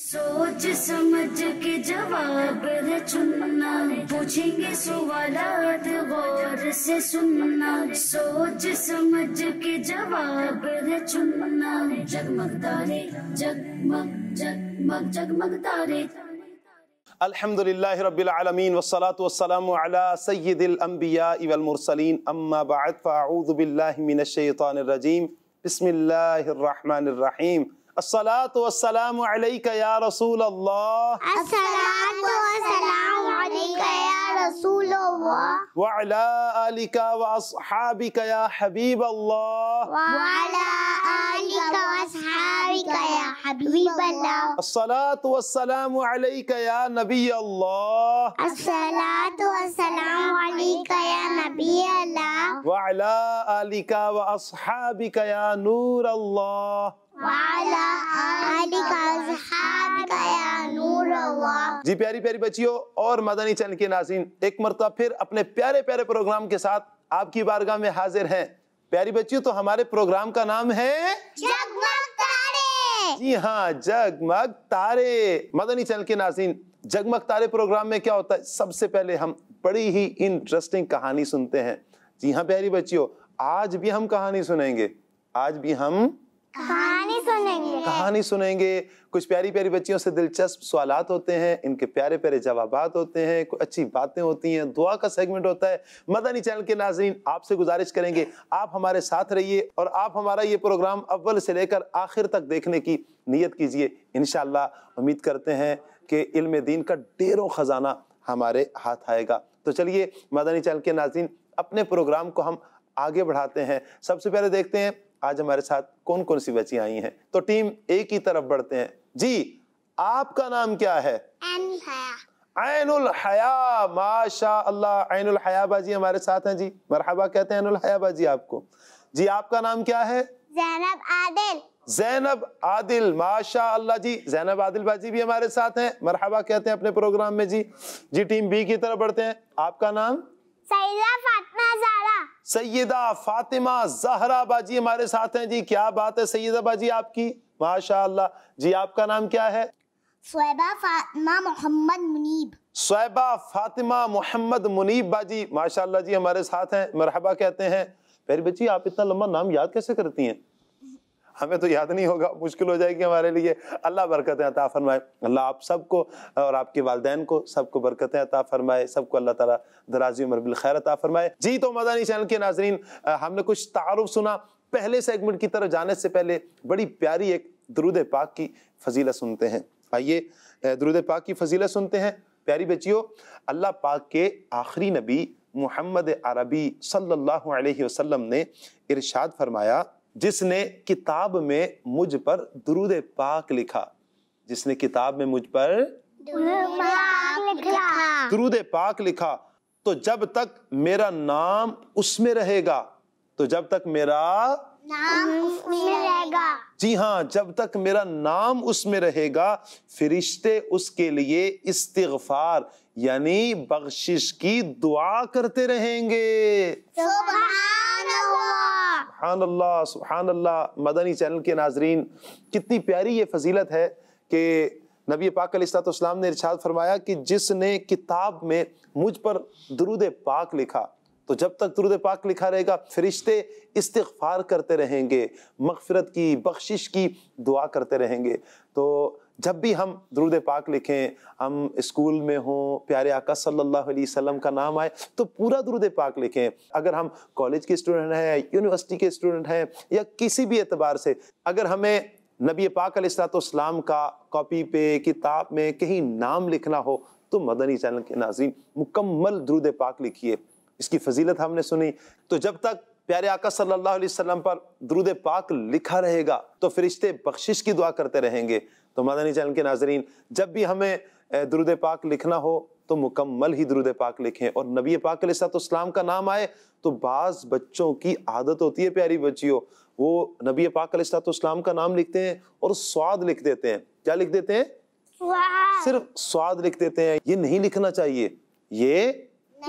सोच समझ के जवाब चुनना पूछेंगे सवालात गौर से सुनना सोच समझ के जवाब चुनना जगमग तारे जगमग जगमग जगमग तारे अल्हम्दुलिल्लाह रब्बिल आलमीन वस्सलातु वस्सलामु अला सय्यिदिल अंबिया वल मुरसलीन अम्मा बाद फ़अऊज़ु बिल्लाहि मिनश शैतानिर रजीम बिस्मिल्लाहिर रहमानिर रहीम الصلاة والسلام عليك يا رسول الله الصلاة والسلام عليك يا رسول الله وعلى آلك وأصحابك يا حبيب الله وعلى آلك وأصحابك يا حبيب الله الصلاة والسلام عليك يا نبي الله الصلاة والسلام عليك يا نبي الله وعلى آلك وأصحابك يا نور الله जी प्यारी प्यारी बच्चियों और मदनी चैनल के नाजीन एक मरतबा फिर अपने प्यारे प्यारे प्रोग्राम के साथ आपकी बारगाह में हाजिर हैं प्यारी बच्चियों तो हमारे प्रोग्राम का नाम है जगमग तारे जी हाँ जगमग तारे मदनी चैनल के नाजीन जगमग तारे प्रोग्राम में क्या होता है सबसे पहले हम बड़ी ही इंटरेस्टिंग कहानी सुनते हैं जी हाँ प्यारी बच्चियों आज भी हम कहानी सुनेंगे आज भी हम कहानी सुनेंगे कहानी सुनेंगे कुछ प्यारी प्यारी बच्चियों से दिलचस्प सवाल होते हैं इनके प्यारे प्यारे जवाब होते हैं कुछ अच्छी बातें होती हैं दुआ का सेगमेंट होता है मदनी चैनल के नाजरीन आपसे गुजारिश करेंगे आप हमारे साथ रहिए और आप हमारा ये प्रोग्राम अव्वल से लेकर आखिर तक देखने की नीयत कीजिए इन उम्मीद करते हैं कि इल्म दीन का डेरों ख़जाना हमारे हाथ आएगा तो चलिए मदनी चैनल के नाजीन अपने प्रोग्राम को हम आगे बढ़ाते हैं सबसे पहले देखते हैं आज हमारे साथ कौन कौन सी बच्चियां आई हैं तो टीम ए की तरफ बढ़ते हैं जी आपका नाम क्या है ऐनुल हया माशा अल्लाह हया बाजी हमारे साथ हैं जी मरहबा कहते हैं हया बाजी आपको जी आपका नाम क्या है जैनब आदिल जैनब आदिल माशा अल्लाह जी जैनब आदिल बाजी भी हमारे साथ हैं मरहबा कहते हैं अपने प्रोग्राम में जी जी टीम बी की तरफ बढ़ते हैं आपका नाम सईदा फातिमा सैयदा फातिमा जहरा बाजी हमारे साथ हैं जी क्या बात है सैयदा बाजी आपकी माशाल्लाह जी आपका नाम क्या है फातिमा मोहम्मद मुनीब सोएबा फातिमा मोहम्मद मुनीब बाजी माशाल्लाह जी हमारे साथ हैं मरहबा कहते हैं मेरी बच्ची आप इतना लंबा नाम याद कैसे करती हैं हमें तो याद नहीं होगा मुश्किल हो जाएगी हमारे लिए अल्लाह बरकत अता फरमाए अल्लाह आप सबको और आपके वालदेन को सबको बरकत अता फरमाए सबको अल्लाह ताला दराजी उमर बिलखैर अता फरमाए जी तो मदानी चैनल के नाजरीन हमने कुछ तारुफ सुना पहले सेगमेंट की तरफ जाने से पहले बड़ी प्यारी एक दरुद पाक की फजीला सुनते हैं आइए दरुद पाक की फजीला सुनते हैं प्यारी बच्चियों अल्लाह पाक के आखिरी नबी मोहम्मद अरबी सल्लल्लाहु अलैहि वसल्लम ने इरशाद फरमाया जिसने किताब में मुझ पर दुरूद पाक लिखा जिसने किताब में मुझ पर दुरूद पाक लिखा तो जब तक मेरा नाम उसमें रहेगा तो जब तक मेरा नाम उसमें रहेगा जी हाँ जब तक मेरा नाम उसमें रहेगा फिरिश्ते उसके लिए इस्तिगफार यानी बख्शिश की दुआ करते रहेंगे सुभान अल्लाह सुबहान अल्लाह सुबहान अल्लाह मदनी चैनल के नाजरीन कितनी प्यारी ये फजीलत है कि नबी पाक अलैहिस्सलाम ने इरशाद फरमाया कि जिसने किताब में मुझ पर दरुद पाक लिखा तो जब तक दरुद पाक लिखा रहेगा फरिश्ते इस्तफ़ार करते रहेंगे मगफरत की बख्शिश की दुआ करते रहेंगे तो जब भी हम दरूद पाक लिखें हम स्कूल में हों प्यारे आका सल्लल्लाहु अलैहि वसल्लम का नाम आए तो पूरा दरूद पाक लिखें अगर हम कॉलेज के स्टूडेंट हैं यूनिवर्सिटी के स्टूडेंट हैं या किसी भी एतबार से अगर हमें नबी पाक अलैहिस्सलाम का कॉपी पे किताब में कहीं नाम लिखना हो तो मदनी चैनल के नाजीन मुकम्मल दरूद पाक लिखिए इसकी फजीलत हमने सुनी तो जब तक प्यारे आका सल्लल्लाहु अलैहि वसल्लम पर द्रुद पाक लिखा रहेगा तो फरिश्ते बख्शिश की दुआ करते रहेंगे तो मदनी चैनल के नाजरीन जब भी हमें दुरुद पाक लिखना हो तो मुकम्मल ही दुरुद पाक लिखें और नबी पाक इस्लाम का नाम आए तो बाज़ बच्चों की आदत होती है प्यारी बच्चियों वो नबी पाक इस्लाम का नाम लिखते हैं और स्वाद लिख देते हैं क्या लिख देते हैं सिर्फ स्वाद लिख देते हैं ये नहीं लिखना चाहिए ये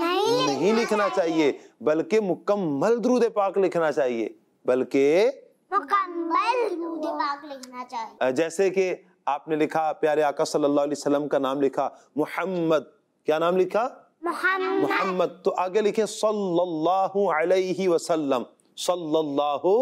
नहीं, नहीं लिखना चाहिए बल्कि मुकम्मल द्रुद पाक लिखना चाहिए बल्कि मुकम्मल पाक लिखना चाहिए जैसे कि आपने लिखा प्यारे आका सल्लल्लाहु अलैहि वसल्लम का नाम लिखा मोहम्मद क्या नाम लिखा मोहम्मद तो आगे लिखे सल्लल्लाहु अलैहि वसल्लम सल्लल्लाहु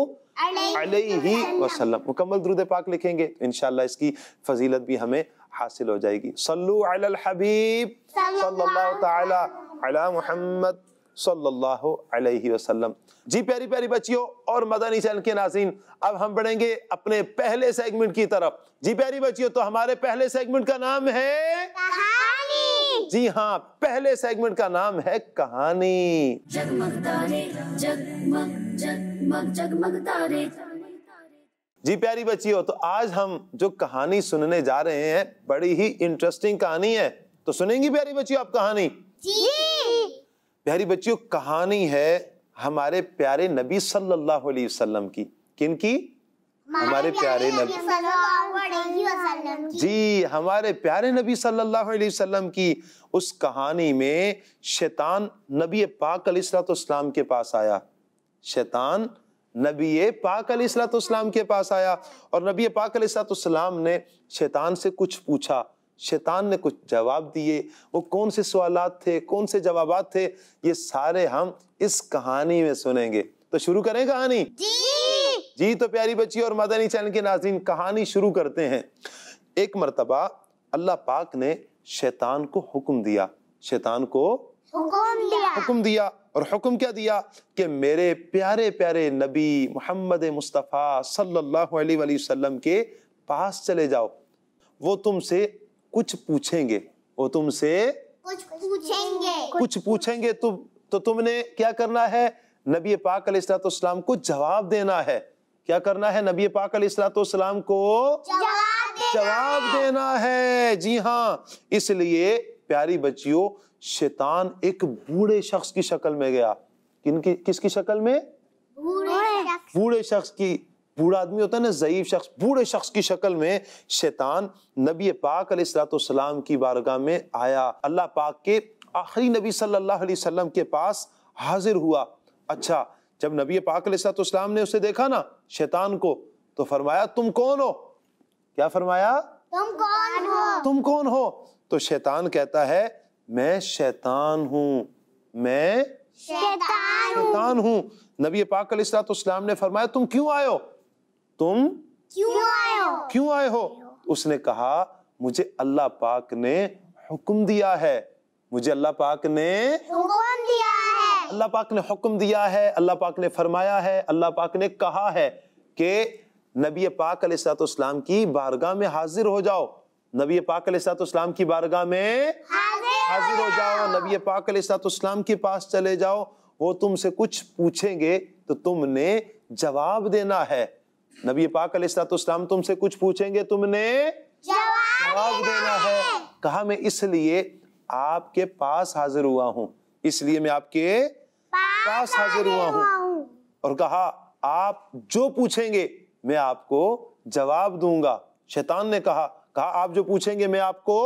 अलैहि वसल्लम मुकम्मल दरूद पाक लिखेंगे तो इनशाला इसकी फजीलत भी हमें हासिल हो जाएगी सल्लु अलल हबीब सल्लल्लाहु ताला अला मोहम्मद सल्लल्लाहु अलैहि वसल्लम जी प्यारी प्यारी बच्चियों और मदनी चैनल के नाजीन अब हम बढ़ेंगे अपने पहले सेगमेंट की तरफ जी प्यारी बच्चियों तो हमारे पहले सेगमेंट का नाम है कहानी जी हाँ पहले सेगमेंट का नाम है कहानी जी प्यारी बच्ची हो तो आज हम जो कहानी सुनने जा रहे हैं बड़ी ही इंटरेस्टिंग कहानी है तो सुनेंगी प्यारी बच्ची आप कहानी जी प्यारी बच्चियों कहानी है हमारे प्यारे नबी सल्लल्लाहु अलैहि वसल्लम की किन की हमारे प्यारे, प्यारे नबी जी हमारे प्यारे नबी सल्लल्लाहु अलैहि वसल्लम की उस कहानी में शैतान नबी पाक अलैहिस्सलाम के पास आया शैतान नबी पाक अलैहिस्सलाम के पास आया और नबी पाक अलैहिस्सलाम ने शैतान से कुछ पूछा शैतान ने कुछ जवाब दिए वो कौन से सवाल थे कौन से जवाब थे ये सारे हम इस कहानी में सुनेंगे तो शुरू करें कहानी जी जी तो प्यारी बच्ची और मदनी चैनल के नाजीन कहानी शुरू करते हैं एक मरतबा अल्लाह पाक ने शैतान को हुक्म दिया शैतान को हुक्म दिया हुक्म दिया और हुक्म क्या दिया कि मेरे प्यारे प्यारे नबी मोहम्मद मुस्तफ़ा सल्लल्लाहु अलैहि वसल्लम के पास चले जाओ वो तुमसे कुछ पूछेंगे वो तुमसे कुछ पूछेंगे कुछ पूछेंगे तो तो तुमने क्या करना है नबी पाक सलाम को जवाब देना है क्या करना है नबी पाक सलाम को जवाब देना, जवाब देना है जी हाँ इसलिए प्यारी बच्चियों शैतान एक बूढ़े शख्स की शक्ल में गया किनकी किसकी शक्ल में बूढ़े शख्स की बूढ़ा आदमी होता है ना ज़यीफ शख्स बूढ़े शख्स की शक्ल में शैतान नबी पाक सलाम की बारगाह में आया अल्लाह पाक के आखिरी नबी सल्लल्लाहु अलैहि वसल्लम के पास हाजिर हुआ अच्छा जब नबी पाक सलाम ने उसे देखा ना शैतान को तो फरमाया तुम कौन हो क्या फरमाया तुम कौन हो तुम कौन हो तो शैतान कहता है मैं शैतान हूँ मैं शैतान हूँ नबी पाक सलाम ने फरमाया तुम क्यों आयो तुम क्यों आए हो क्यों आए हो उसने कहा मुझे अल्लाह पाक ने हुक्म दिया है मुझे अल्लाह पाक ने हुक्म दिया है अल्लाह पाक ने हुक्म दिया है अल्लाह पाक ने फरमाया है अल्लाह पाक ने कहा है कि नबी पाक अलैहिस्सलाम की बारगाह में हाजिर हो जाओ नबी पाक अलैहिस्सलाम की बारगाह में हाजिर हो जाओ नबी पाक अलैहिस्सलाम के पास चले जाओ वो तुमसे कुछ पूछेंगे तो तुमने जवाब देना है नबी पाक अलैहिस्सलाम तुमसे कुछ पूछेंगे तुमने जवाब देना है कहा मैं इसलिए आपके पास हाजिर हुआ हूं इसलिए मैं आपके पास हाजिर हुआ हूं और कहा आप जो पूछेंगे मैं आपको जवाब दूंगा शैतान ने कहा कहा आप जो पूछेंगे मैं आपको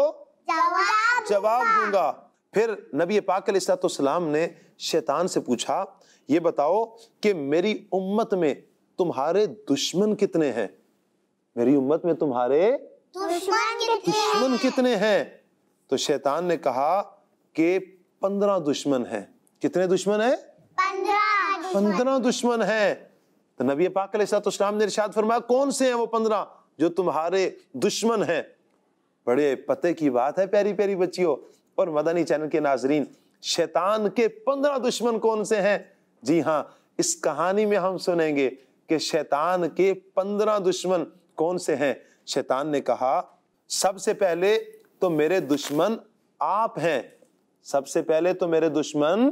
जवाब दूंगा फिर नबी पाक सलाम ने शैतान से पूछा ये बताओ कि मेरी उम्मत में तुम्हारे दुश्मन कितने हैं मेरी उम्मत में तुम्हारे दुश्मन कितने, हैं तो शैतान ने कहा कि पंद्रह दुश्मन हैं कितने दुश्मन हैं पंद्रह दुश्मन हैं तो नबी पाक ने इरशाद फरमाया कौन से हैं वो पंद्रह जो तुम्हारे दुश्मन हैं बड़े पते की बात है प्यारी प्यारी बच्चियों और मदनी चैनल के नाजरीन शैतान के पंद्रह दुश्मन कौन से हैं जी हाँ इस कहानी में हम सुनेंगे कि शैतान के पंद्रह दुश्मन कौन से हैं शैतान ने कहा सबसे पहले तो मेरे दुश्मन आप हैं सबसे पहले तो मेरे दुश्मन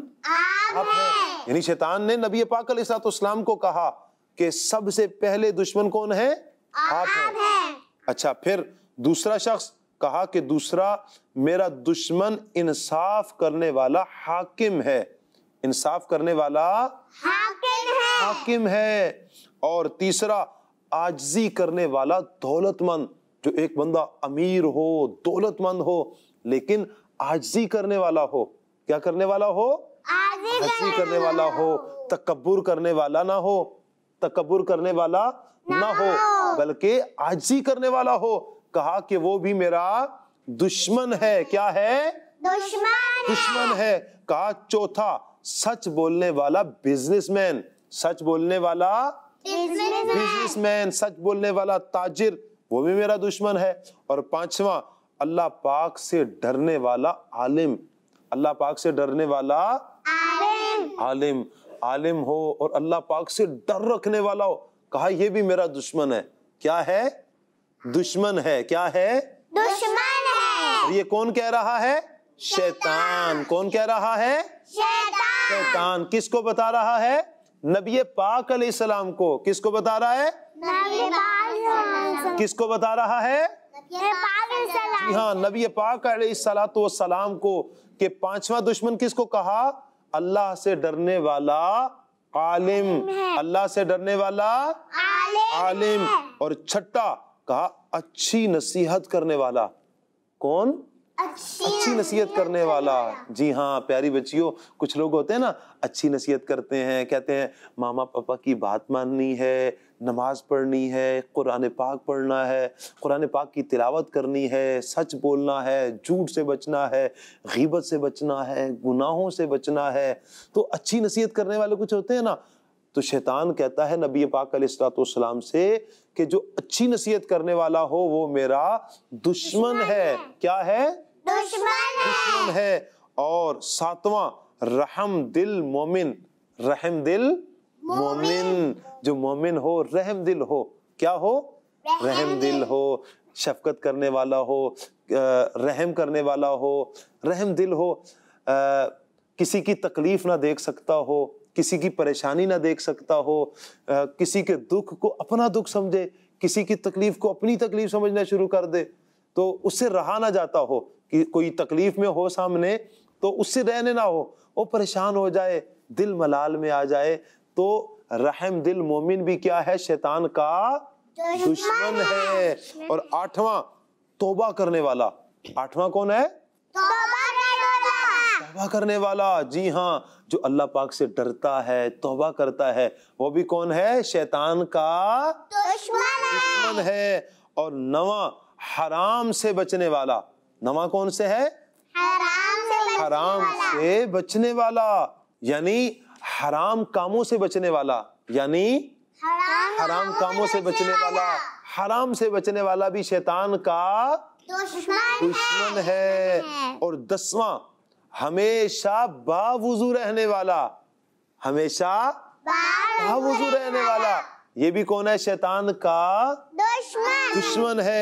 आप, हैं यानी शैतान ने नबी पाक इस्लाम को कहा कि सबसे पहले दुश्मन कौन है आप, हैं अच्छा फिर दूसरा शख्स कहा कि दूसरा मेरा दुश्मन इंसाफ करने वाला हाकिम है इंसाफ करने वाला हाकिम है हाकिम है और तीसरा आजजी करने वाला दौलतमंद जो एक बंदा अमीर हो दौलतमंद हो लेकिन आजजी करने वाला हो क्या करने वाला हो आजजी करने, वाला हो तकबर करने वाला ना हो तकबर करने वाला ना हो बल्कि आजी करने वाला हो कहा कि वो भी मेरा दुश्मन है क्या है दुश्मन दुश्मन है कहा चौथा सच बोलने वाला बिजनेसमैन सच बोलने वाला बिजनेसमैन सच बोलने वाला ताजिर वो भी मेरा दुश्मन है और पांचवा अल्लाह पाक से डरने वाला आलिम अल्लाह पाक से डरने वाला आलिम आलिम आलिम हो और अल्लाह पाक से डर रखने वाला हो कहा यह भी मेरा दुश्मन है क्या है दुश्मन है क्या है दुश्मन है ये कौन कह रहा है शैतान कौन कह रहा है शैतान शैतान किसको बता रहा है नबी पाक सलाम को किसको बता रहा है किसको बता रहा है जी हाँ नबी पाक सलाम को के पांचवा दुश्मन किसको कहा अल्लाह से डरने वाला आलिम अल्लाह से डरने वाला आलिम, आलिम। और छठा कहा अच्छी नसीहत करने वाला कौन अच्छी नसीहत करने वाला जी हाँ प्यारी बच्चियों कुछ लोग होते हैं ना अच्छी नसीहत करते हैं कहते हैं मामा पापा की बात माननी है नमाज पढ़नी है कुरान पाक पढ़ना है कुरान पाक की तिलावत करनी है सच बोलना है झूठ से बचना है गीबत से बचना है गुनाहों से बचना है तो अच्छी नसीहत करने वाले कुछ होते हैं ना तो शैतान कहता है नबी पाक सलाम से कि जो अच्छी नसीहत करने वाला हो वो मेरा दुश्मन है क्या है दुश्मन दुश्मन है और सातवां रहम दिल मोमिन रहम दिल मोमिन जो मोमिन हो रहम दिल हो क्या हो रहम दिल हो शफकत करने वाला हो रहम करने वाला हो रहम दिल हो आ, किसी की तकलीफ ना देख सकता हो किसी की परेशानी ना देख सकता हो किसी के दुख को अपना दुख समझे किसी की तकलीफ को अपनी तकलीफ समझना शुरू कर दे तो उससे रहा ना जाता हो कि कोई तकलीफ में हो सामने तो उससे रहने ना हो वो परेशान हो जाए दिल मलाल में आ जाए तो रहम दिल मोमिन भी क्या है शैतान का तो दुश्मन है और आठवां तोबा करने वाला आठवां कौन है तोबा करने वाला जी हाँ जो अल्लाह पाक से डरता है तोबा करता है वो भी कौन है शैतान का दुश्मन है और नवा हराम से बचने वाला नवा कौन से है हराम से बचने, हराम वाला। से बचने वाला यानी हराम कामों से बचने वाला यानी हराम, हराम कामों से बचने वाला हराम से बचने वाला भी शैतान का दुश्मन है और दसवां हमेशा बावजू रहने वाला हमेशा बावजू रहने वाला ये भी कौन है शैतान का दुश्मन दुश्मन है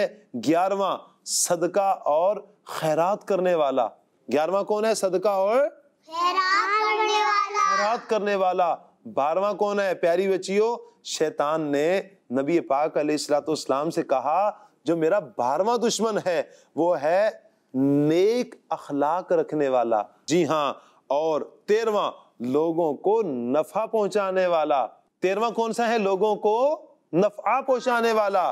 ग्यारहवा सदका और खैरात करने वाला ग्यारहवा कौन है सदका और खैरात करने वाला बारवा कौन है प्यारी बच्चियों शैतान ने नबी पाक सलाम से कहा जो मेरा बारवा दुश्मन है वो है नेक अखलाक रखने वाला जी हाँ और तेरवा लोगों को नफा पहुंचाने वाला तेरवा कौन सा है लोगों को नफा पहुंचाने वाला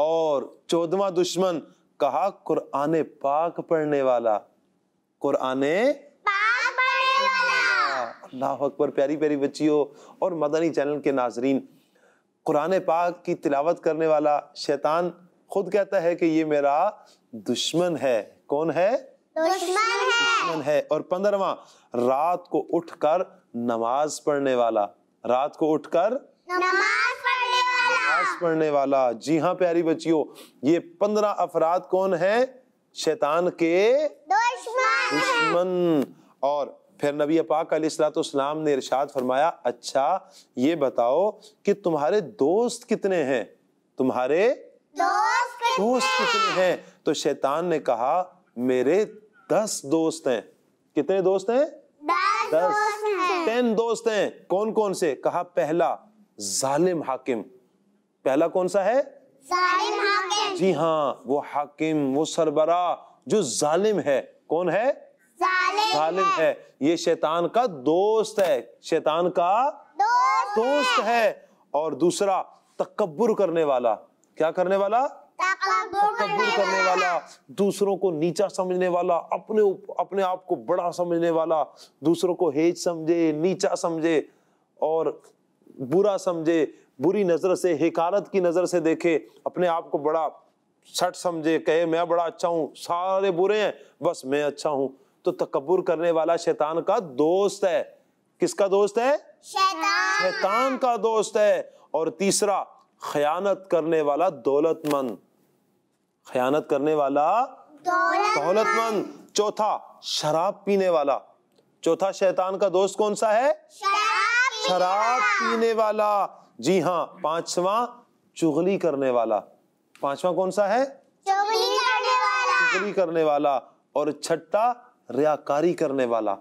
और चौदवा दुश्मन कहा कुरान पाक पढ़ने वाला कुरान अल्लाह अकबर प्यारी प्यारी बच्चियों और मदनी चैनल के नाजरीन कुरान पाक की तिलावत करने वाला शैतान खुद कहता है कि ये मेरा दुश्मन है कौन है दुश्मन है दुश्मन है और पंद्रवा रात को उठकर नमाज पढ़ने वाला रात को उठकर नमाज पढ़ने वाला नमाज पढ़ने वाला जी हाँ प्यारी बच्चियों ये पंद्रह अफराद कौन है शैतान के दुश्मन दुश्मन और फिर नबी पाक सलाम ने इरशाद फरमाया अच्छा ये बताओ कि तुम्हारे दोस्त कितने हैं तुम्हारे दोस्त कितने, दोस्त कितने हैं तो शैतान ने कहा मेरे दस दोस्त हैं कितने दोस्त हैं दस, टेन दोस्त हैं कौन कौन से कहा पहला जालिम हाकिम पहला कौन सा है जालिम हाकिम जी हाँ वो हाकिम वो सरबरा जो जालिम है कौन है जालिम, जालिम है।, है ये शैतान का दोस्त है शैतान का दोस्त, दोस्त है।, है और दूसरा तकबर करने वाला क्या करने वाला तकबर करने वाला दूसरों को नीचा समझने वाला अपने अपने आप को बड़ा समझने वाला दूसरों को हेज समझे नीचा समझे और बुरा समझे बुरी नजर से हिकारत की नजर से देखे अपने आप को बड़ा सट समझे कहे मैं बड़ा अच्छा हूँ सारे बुरे हैं बस मैं अच्छा हूँ तो तकबर करने वाला शैतान का दोस्त है किसका दोस्त है शैतान शैतान का दोस्त है और तीसरा खयानत करने वाला दौलतमंद खयानत करने वाला दौलतमंद चौथा शराब पीने वाला चौथा शैतान का दोस्त कौन सा है शराब पीने वाला जी हाँ पांचवा चुगली करने वाला पांचवा कौन सा है चुगली करने वाला चुगली करने वाला और छठा रियाकारी करने वाला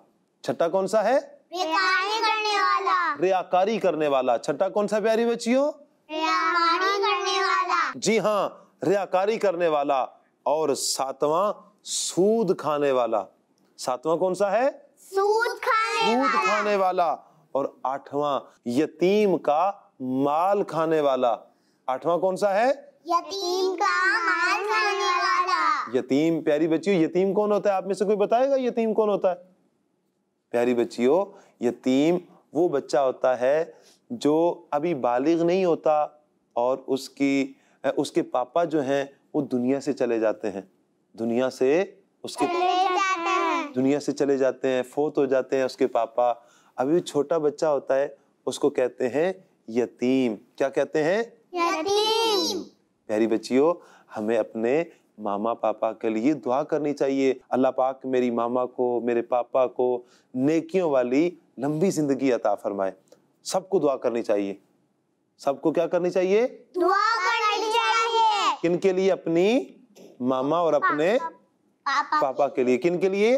छठा कौन सा है रियाकारी करने वाला रियाकारी करने वाला छठा कौन सा प्यारी बच्चियों रियाकारी करने वाला जी हाँ रियाकारी करने वाला और सातवां सूद खाने वाला सातवां कौन सा है सूद खाने सूद वाला। खाने वाला और आठवां यतीम का माल खाने वाला आठवां कौन सा है यतीम का माल खाने वाला यतीम प्यारी बच्चियों यतीम कौन होता है आप में से कोई बताएगा यतीम कौन होता है प्यारी बच्चियों यतीम वो बच्चा होता है जो अभी बालिग नहीं होता और उसकी उसके पापा जो हैं वो दुनिया से चले जाते हैं दुनिया से उसके दुनिया से चले जाते हैं फोत हो जाते हैं उसके पापा अभी छोटा बच्चा होता है उसको कहते हैं यतीम क्या कहते हैं यतीम प्यारी बच्चियों हमें अपने मामा पापा के लिए दुआ करनी चाहिए अल्लाह पाक मेरी मामा को मेरे पापा को नेकियों वाली लंबी जिंदगी अता फरमाए सबको दुआ करनी चाहिए सबको क्या करनी चाहिए दुआ किन के लिए अपनी मामा और अपने पापा, पापा के लिए किन के लिए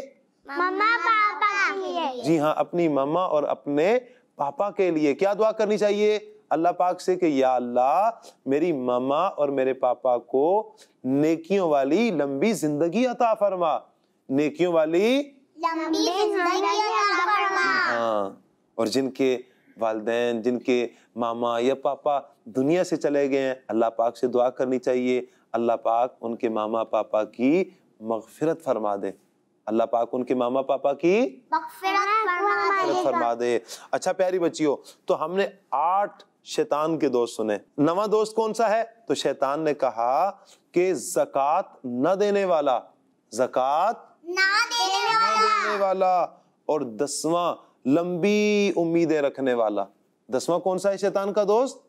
मामा पापा के लिए जी हाँ अपनी मामा और अपने पापा के लिए क्या दुआ करनी चाहिए अल्लाह पाक से कि या अल्लाह मेरी मामा और मेरे पापा को नेकियों वाली लंबी जिंदगी अता फरमा नेकियों वाली लंबी जिंदगी अता फरमा हाँ और जिनके वालदेन जिनके मामा या पापा दुनिया से चले गए हैं अल्लाह पाक से दुआ करनी चाहिए अल्लाह पाक उनके मामा पापा की मगफिरत फरमा दे अल्लाह पाक उनके मामा पापा की मगफिरत फरमा दे अच्छा प्यारी बच्चियों तो हमने आठ शैतान के दोस्त सुने नवा दोस्त कौन सा है तो शैतान ने कहा कि जक़ात न देने वाला जक़ात ना देने वाला और दसवां लंबी उम्मीदें रखने वाला दसवां कौन सा है शैतान का दोस्त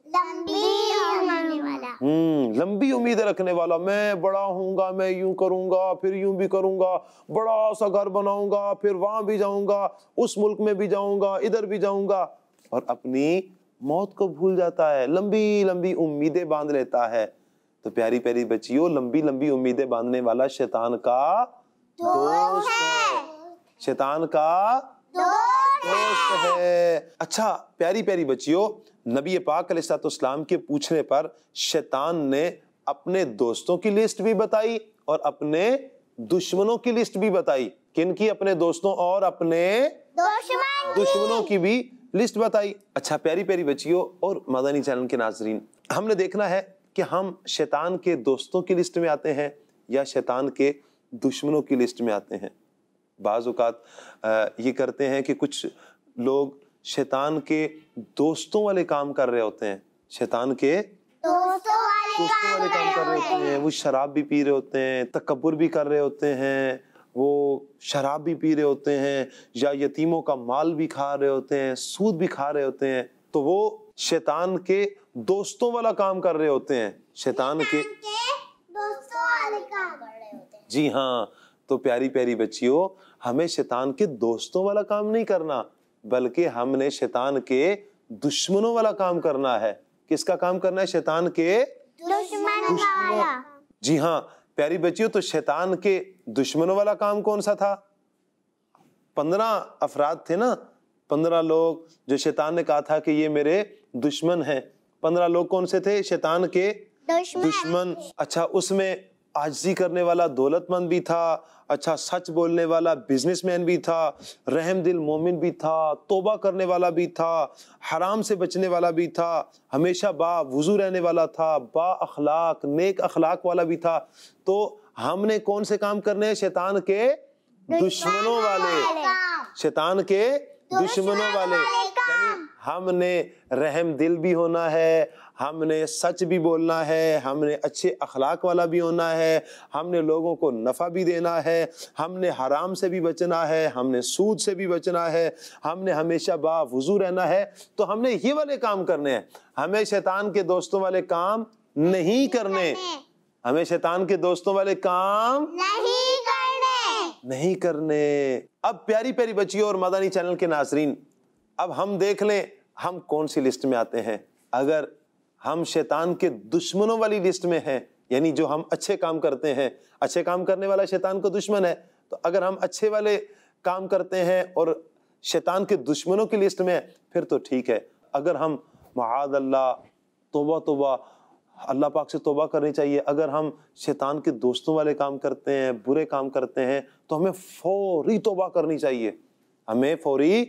हम्म लंबी उम्मीद रखने वाला मैं बड़ा होऊंगा मैं यूं करूंगा फिर यूं भी करूंगा बड़ा सा घर बनाऊंगा फिर वहां भी जाऊंगा उस मुल्क में भी जाऊंगा इधर भी जाऊंगा और अपनी मौत को भूल जाता है लंबी लंबी उम्मीदें बांध लेता है तो प्यारी प्यारी बच्चियों लंबी लंबी उम्मीदें बांधने वाला शैतान का दोस्त है शैतान का दोस्त दोस्त है अच्छा प्यारी प्यारी बच्चियों नबी पाक अलैहिस्सलाम के पूछने पर शैतान ने अपने दोस्तों की लिस्ट भी बताई और अपने दुश्मनों की लिस्ट भी बताई किन की अपने दोस्तों और अपने दुश्मनों की भी लिस्ट बताई अच्छा प्यारी प्यारी बच्चियों और मदानी चैनल के नाजरीन हमने देखना है कि हम शैतान के दोस्तों की लिस्ट में आते हैं या शैतान के दुश्मनों की लिस्ट में आते हैं बाज़ात ये करते हैं कि कुछ लोग शैतान के दोस्तों वाले काम कर रहे होते हैं शैतान के दोस्तों वाले, काम, कर रहे होते हैं वो शराब भी पी रहे होते हैं तकबर भी कर रहे होते हैं वो शराब भी पी रहे होते हैं या यतीमों का माल भी खा रहे होते हैं सूद भी खा रहे होते हैं तो वो शैतान के दोस्तों वाला काम कर रहे होते हैं शैतान के दोस्तों वाले काम कर रहे होते हैं जी हाँ तो प्यारी प्यारी बच्चियों हमें शैतान के दोस्तों वाला काम नहीं करना बल्कि हमने शैतान के दुश्मनों वाला काम करना है किसका काम करना है शैतान के दुश्मनों जी हाँ प्यारी बच्चियों तो शैतान के दुश्मनों वाला काम कौन सा था पंद्रह अफराद थे ना पंद्रह लोग जो शैतान ने कहा था कि ये मेरे दुश्मन हैं पंद्रह लोग कौन से थे शैतान के दुश्मन। अच्छा उसमें आजी करने वाला दौलतमंद भी था अच्छा सच बोलने वाला बिजनेसमैन भी था रहम दिल मोमिन भी था तोबा करने वाला भी था हराम से बचने वाला भी था हमेशा बा वज़ू रहने वाला था बा अखलाक नेक अखलाक वाला भी था तो हमने कौन से काम करने हैं शैतान के दुश्मनों वाले शैतान के दुश्मनों वाले हमने रहम दिल भी होना है हमने सच भी बोलना है हमने अच्छे अखलाक वाला भी होना है हमने लोगों को नफ़ा भी देना है हमने हराम से भी बचना है हमने सूद से भी बचना है हमने हमेशा बावजू रहना है तो हमने ये वाले काम करने हैं हमें शैतान के दोस्तों वाले काम नहीं करने हमें शैतान के दोस्तों वाले काम नहीं करने नहीं करने अब प्यारी प्यारी बच्चियों और मदानी चैनल के नाजरीन अब हम देख लें हम कौन सी लिस्ट में आते हैं अगर हम शैतान के दुश्मनों वाली लिस्ट में हैं यानी जो हम अच्छे काम करते हैं अच्छे काम करने वाला शैतान का दुश्मन है तो अगर हम अच्छे वाले काम करते हैं और शैतान के दुश्मनों की लिस्ट में फिर तो ठीक है अगर हम महाद अल्लाह तोबा तोबा अल्लाह पाक से तोबा करनी चाहिए अगर हम शैतान के दोस्तों वाले काम करते हैं बुरे काम करते हैं तो हमें फौरी तोबा करनी चाहिए हमें फौरी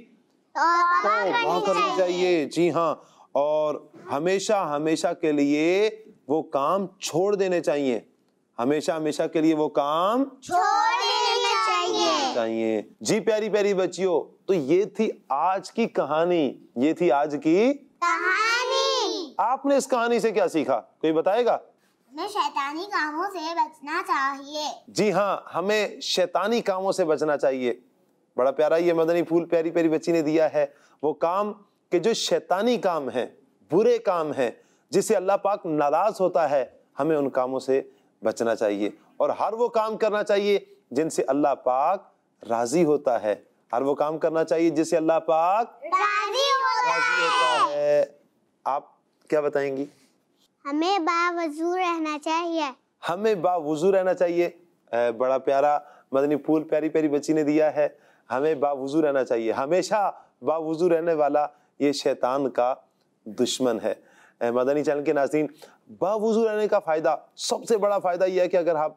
तोबा करनी चाहिए जी हाँ और हमेशा हमेशा के लिए वो काम छोड़ देने चाहिए हमेशा हमेशा के लिए वो काम छोड़ देने चाहिए चाहिए जी प्यारी प्यारी बच्चियों तो ये थी आज की कहानी ये थी आज की कहानी आपने इस कहानी से क्या सीखा कोई बताएगा हमें शैतानी कामों से बचना चाहिए जी हाँ हमें शैतानी कामों से बचना चाहिए बड़ा प्यारा ये मदनी फूल प्यारी प्यारी बच्ची ने दिया है वो काम कि जो शैतानी काम है बुरे काम है जिससे अल्लाह पाक नाराज़ होता है हमें उन कामों से बचना चाहिए और हर वो काम करना चाहिए जिनसे अल्लाह पाक राज़ी होता है हर वो काम करना चाहिए जिसे अल्लाह पाक राज़ी होता, राजी होता है।, है आप क्या बताएंगी हमें बावजू रहना चाहिए हमें बावजू रहना चाहिए बड़ा प्यारा मदनी फूल प्यारी प्यारी बच्ची ने दिया है हमें बावजू रहना चाहिए हमेशा बावजू रहने वाला ये शैतान का दुश्मन है मदनी चैनल के नाजीन बावजू रहने का फ़ायदा सबसे बड़ा फ़ायदा यह है कि अगर आप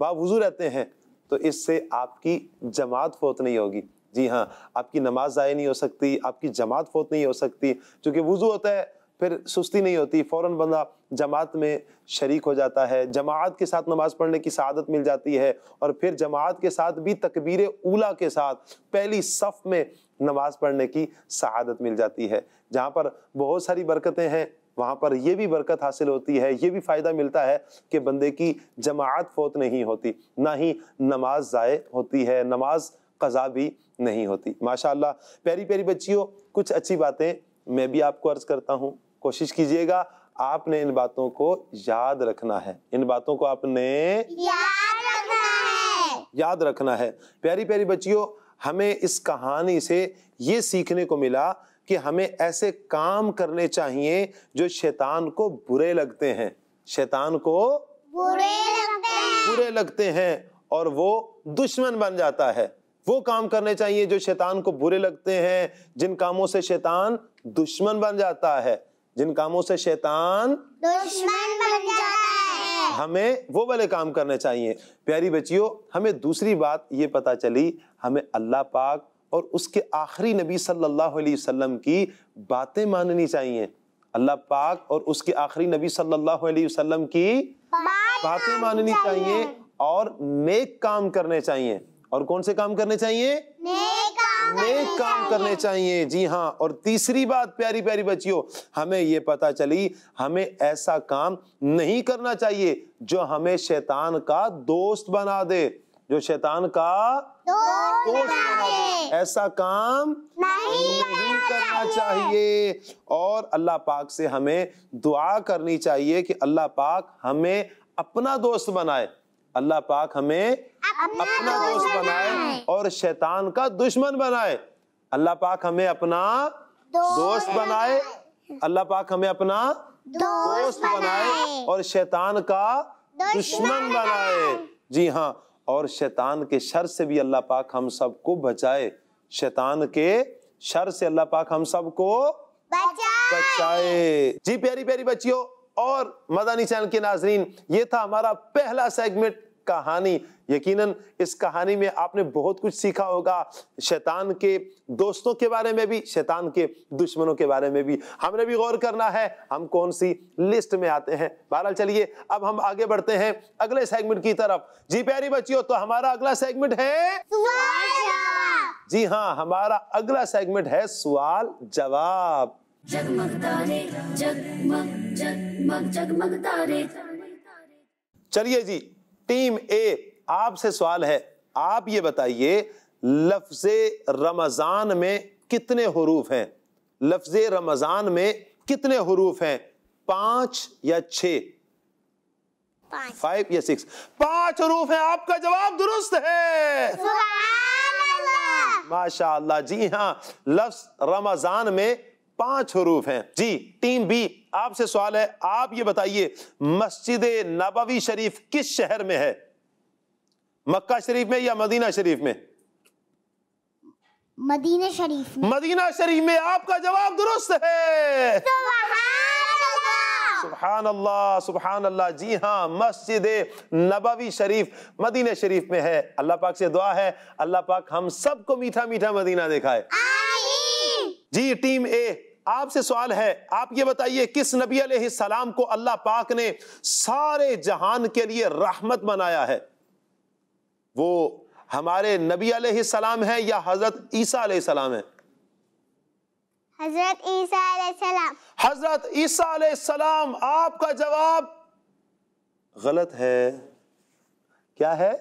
बावजू रहते हैं तो इससे आपकी जमात फोत नहीं होगी जी हाँ आपकी नमाज ज़ाय नहीं हो सकती आपकी जमात फोत नहीं हो सकती क्योंकि वज़ू होता है फिर सुस्ती नहीं होती फौरन बंदा जमात में शरीक हो जाता है जमात के साथ नमाज़ पढ़ने की शादत मिल जाती है और फिर जमात के साथ भी तकबीर उला के साथ पहली सफ़ में नमाज पढ़ने की शहादत मिल जाती है जहाँ पर बहुत सारी बरकतें हैं वहाँ पर यह भी बरकत हासिल होती है ये भी फ़ायदा मिलता है कि बंदे की जमात फोत नहीं होती ना ही नमाज ज़ाय होती है नमाज कज़ा भी नहीं होती माशाल्लाह प्यारी प्यारी बच्चियों कुछ अच्छी बातें मैं भी आपको अर्ज़ करता हूँ कोशिश कीजिएगा आपने इन बातों को याद रखना है इन बातों को आपने याद रखना है याद रखना है प्यारी प्यारी बच्चियों हमें इस कहानी से ये सीखने को मिला कि हमें ऐसे काम करने चाहिए जो शैतान को बुरे लगते हैं शैतान को बुरे लगते हैं बुरे लगते हैं और वो दुश्मन बन जाता है वो काम करने चाहिए जो शैतान को बुरे लगते हैं जिन कामों से शैतान दुश्मन बन जाता है जिन कामों से शैतान दुश्मन बन जाता है हमें वो वाले काम करने चाहिए प्यारी बच्चियों हमें दूसरी बात ये पता चली हमें अल्लाह पाक और उसके आखिरी नबी सल्लल्लाहु अलैहि वसल्लम की बातें माननी चाहिए अल्लाह पाक और उसके आखिरी नबी सल्लल्लाहु अलैहि वसल्लम की बातें माननी चाहिए और नेक काम करने चाहिए और कौन से काम करने चाहिए नेक काम करने चाहिए जी हाँ और तीसरी बात प्यारी प्यारी बच्चियों हमें ये पता चली हमें ऐसा काम नहीं करना चाहिए जो हमें शैतान का दोस्त बना दे जो शैतान का दोस्त बना दे ऐसा काम नहीं, नहीं करना चाहिए और अल्लाह पाक से हमें दुआ करनी चाहिए कि अल्लाह पाक हमें अपना दोस्त बनाए अल्लाह पाक हमें अपना, दोस्त बनाए।, और शैतान का दुश्मन बनाए अल्लाह पाक हमें अपना दोस्त बनाए अल्लाह पाक हमें अपना दोस्त बनाए और शैतान का दुश्मन बनाए जी हाँ और शैतान के शर से भी अल्लाह पाक हम सबको बचाए शैतान के शर से अल्लाह पाक हम सबको बचाए।, बचाए जी प्यारी प्यारी बच्चियों और मदानी चैनल के नाजरीन ये था हमारा पहला सेगमेंट कहानी यकीनन इस कहानी में आपने बहुत कुछ सीखा होगा शैतान के दोस्तों के बारे में भी शैतान के दुश्मनों के बारे में भी हमने भी गौर करना है हम कौन सी लिस्ट में आते हैं बहरहाल चलिए अब हम आगे बढ़ते हैं अगले सेगमेंट की तरफ जी प्यारी बच्चियों तो हमारा अगला सेगमेंट है जी हाँ हमारा अगला सेगमेंट है सवाल जवाब चलिए जी टीम ए आपसे सवाल है आप ये बताइए लफ्ज रमजान में कितने हरूफ हैं लफ्ज रमजान में कितने हरूफ हैं पांच या छ फाइव या सिक्स पांच हरूफ है आपका जवाब दुरुस्त है माशा जी हाँ लफ्ज रमजान में पांच हरूफ हैं जी टीम बी आपसे सवाल है आप ये बताइए मस्जिद नबवी शरीफ किस शहर में है मक्का शरीफ में या मदीना शरीफ में मदीना शरीफ में मदीना शरीफ में आपका जवाब दुरुस्त है सुबहान अल्लाह सुबहान अल्लाह जी हाँ मस्जिद नबवी शरीफ मदीना शरीफ में है अल्लाह पाक से दुआ है अल्लाह पाक हम सबको मीठा मीठा मदीना दिखाए जी टीम ए आपसे सवाल है आप ये बताइए किस नबी सलाम को अल्लाह पाक ने सारे जहान के लिए रहमत बनाया है वो हमारे नबी सलाम है या हजरत ईसा सलाम है हजरत ईसा सलाम हजरत ईसा सलाम आपका जवाब गलत है क्या है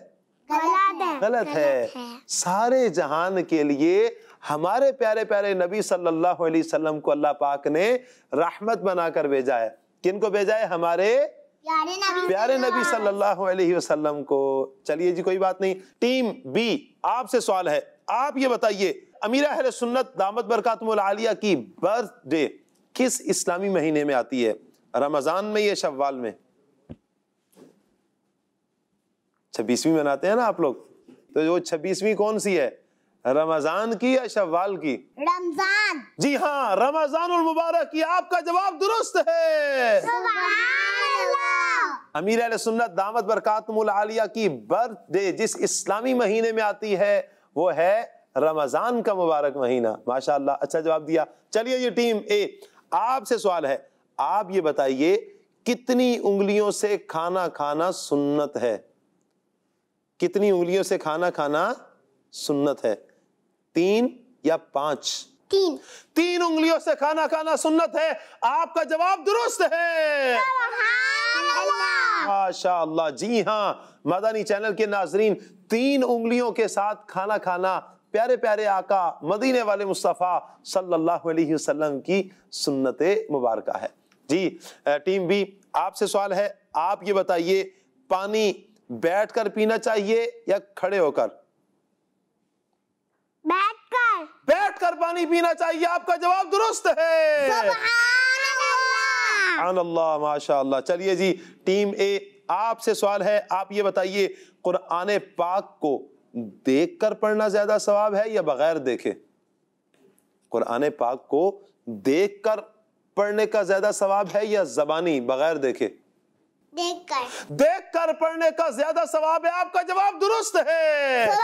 गलत है गलत है, गलत है। सारे जहान के लिए हमारे प्यारे प्यारे नबी सल्लल्लाहु अलैहि वसल्लम को अल्लाह पाक ने रहमत बनाकर भेजा है किन को भेजा है हमारे प्यारे नबी सल्लल्लाहु अलैहि वसल्लम को चलिए जी कोई बात नहीं टीम बी आपसे सवाल है आप ये बताइए अमीरा अहले सुन्नत दामत बरकातमुल आलिया की बर्थडे किस इस्लामी महीने में आती है रमजान में या शव्वाल में छब्बीसवीं मनाते हैं ना आप लोग तो वो छब्बीसवीं कौन सी है रमजान की या शवाल की रमजान जी हाँ रमजान और मुबारक की आपका जवाब दुरुस्त है अमीर अल सुन्नत दामद बरकातमुल आलिया की बर्थडे जिस इस्लामी महीने में आती है वो है रमजान का मुबारक महीना माशाल्लाह अच्छा जवाब दिया चलिए ये टीम ए आपसे सवाल है आप ये बताइए कितनी उंगलियों से खाना खाना सुन्नत है कितनी उंगलियों से खाना खाना सुन्नत है तीन या पांच तीन तीन उंगलियों से खाना खाना सुन्नत है आपका जवाब दुरुस्त है माशा जी हाँ मदानी चैनल के नाजरीन तीन उंगलियों के साथ खाना खाना प्यारे प्यारे आका मदीने वाले मुस्तफ़ा सल्लल्लाहु अलैहि वसल्लम की सुन्नत मुबारक है जी टीम बी आपसे सवाल है आप ये बताइए पानी बैठ कर पीना चाहिए या खड़े होकर बैठकर बैठकर बैठ कर पानी पीना चाहिए आपका जवाब दुरुस्त है अल्लाह माशा चलिए जी टीम ए आपसे सवाल है आप ये बताइए कुरान पाक को देख कर पढ़ना ज्यादा सवाब है या बगैर देखे कुरान पाक को देख कर पढ़ने का ज्यादा सवाब है या जबानी बगैर देखे देख कर पढ़ने का ज्यादा सवाब है आपका जवाब दुरुस्त है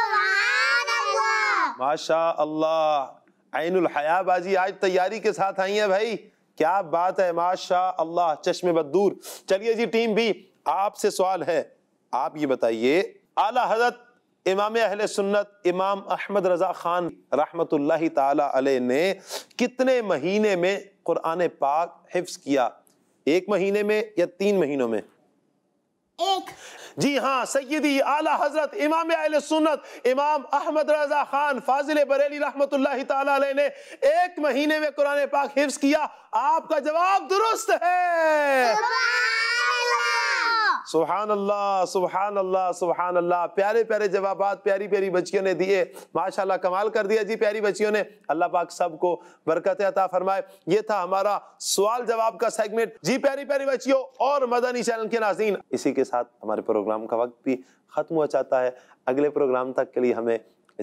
माशा अल्लाह आइनुल हयाबाजी आज तैयारी के साथ आई है भाई क्या बात है माशा अल्लाह चश्मे बदूर चलिए जी टीम भी आपसे सवाल है आप ये बताइए आला हजरत इमाम अहल सुन्नत इमाम अहमद रजा खान रहमत ताला ने कितने महीने में कुरान पाक हिफ्स किया एक महीने में या तीन महीनों में एक जी हाँ सैदी आला हजरत इमाम आल सुन्नत इमाम अहमद रजा खान फाजिल बरेली रहमत ने एक महीने में कुरान पाक हिफ्स किया आपका जवाब दुरुस्त है सुबहान अल्लाह सुबहान अल्लाह सुबहान अल्लाह प्यारे प्यारे जवाब प्यारी प्यारी बच्चियों ने दिए माशाल्लाह कमाल कर दिया जी प्यारी बच्चियों ने अल्लाह पाक सबको बरकत अता फरमाए ये था हमारा सवाल जवाब का सेगमेंट जी प्यारी प्यारी बच्चियों और मदनी चैनल के नाजीन इसी के साथ हमारे प्रोग्राम का वक्त भी खत्म हो जाता है अगले प्रोग्राम तक के लिए हमें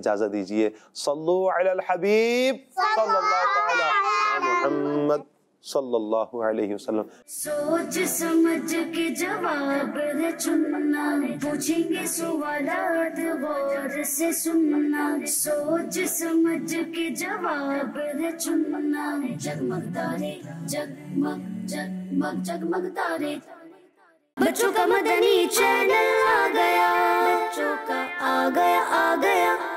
इजाजत दीजिए सल्लल्लाहु अलैहि हबीब सल्लल्लाहु अलैहि मोहम्मद सल्लल्लाहु अलैहि वसल्लम सोच समझ के जवाब है चुनना पूछेंगे सवालात गौर से सुनना सोच समझ के जवाब है चुनना जगमग तारे जगमग जगमग जगमग तारे बच्चों का मदनी चैनल आ गया बच्चों का आ गया आ गया